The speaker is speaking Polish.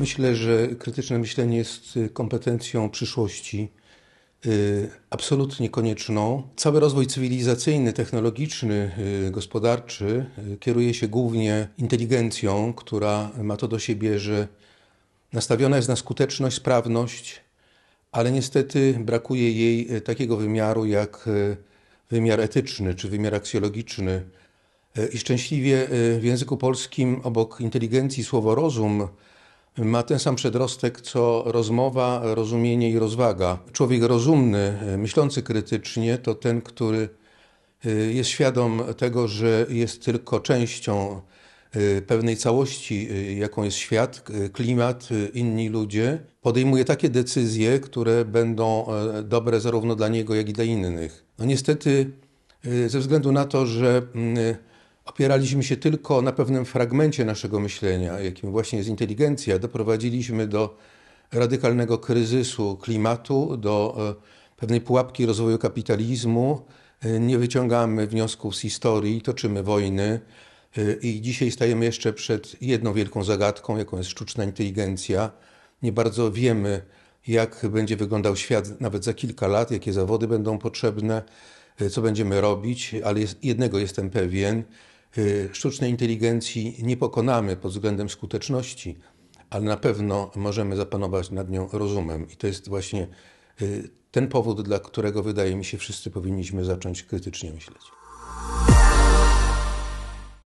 Myślę, że krytyczne myślenie jest y, kompetencją przyszłości, y, absolutnie konieczną. Cały rozwój cywilizacyjny, technologiczny, y, gospodarczy kieruje się głównie inteligencją, która ma to do siebie, że nastawiona jest na skuteczność, sprawność, ale niestety brakuje jej takiego wymiaru jak wymiar etyczny czy wymiar aksjologiczny. I szczęśliwie w języku polskim obok inteligencji słowo rozum ma ten sam przedrostek co rozmowa, rozumienie i rozwaga. Człowiek rozumny, myślący krytycznie, to ten, który y, jest świadom tego, że jest tylko częścią y, pewnej całości, y, jaką jest świat, klimat, inni ludzie, podejmuje takie decyzje, które będą e, dobre zarówno dla niego, jak i dla innych. No niestety, ze względu na to, że mm, Opieraliśmy się tylko na pewnym fragmencie naszego myślenia, jakim właśnie jest inteligencja. Doprowadziliśmy do radykalnego kryzysu klimatu, do e, pewnej pułapki rozwoju kapitalizmu. E, nie wyciągamy wniosków z historii, toczymy wojny e, i dzisiaj stajemy jeszcze przed jedną wielką zagadką, jaką jest sztuczna inteligencja. Nie bardzo wiemy, jak będzie wyglądał świat nawet za kilka lat, jakie zawody będą potrzebne, co będziemy robić, ale jest, jednego jestem pewien – Y, sztucznej inteligencji nie pokonamy pod względem skuteczności, ale na pewno możemy zapanować nad nią rozumem. I to jest właśnie y, ten powód, dla którego wydaje mi się, wszyscy powinniśmy zacząć krytycznie myśleć.